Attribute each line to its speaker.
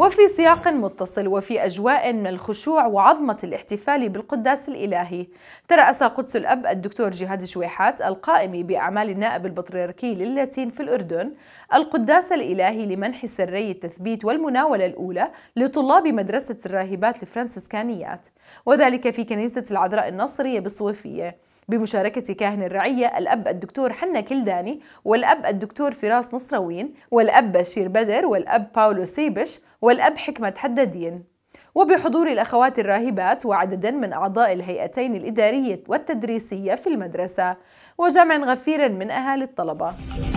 Speaker 1: وفي سياق متصل وفي أجواء من الخشوع وعظمة الاحتفال بالقداس الإلهي ترأس قدس الأب الدكتور جهاد شويحات القائم بأعمال النائب البطريركي للاتين في الأردن القداس الإلهي لمنح سري التثبيت والمناولة الأولى لطلاب مدرسة الراهبات الفرنسيسكانيات وذلك في كنيسة العذراء النصرية بالصوفية بمشاركة كاهن الرعية الأب الدكتور حنا كلداني والأب الدكتور فراس نصروين والأب بشير بدر والأب باولو سيبش والأب حكمة حدادين وبحضور الأخوات الراهبات وعددا من أعضاء الهيئتين الإدارية والتدريسية في المدرسة وجمع غفير من أهالي الطلبة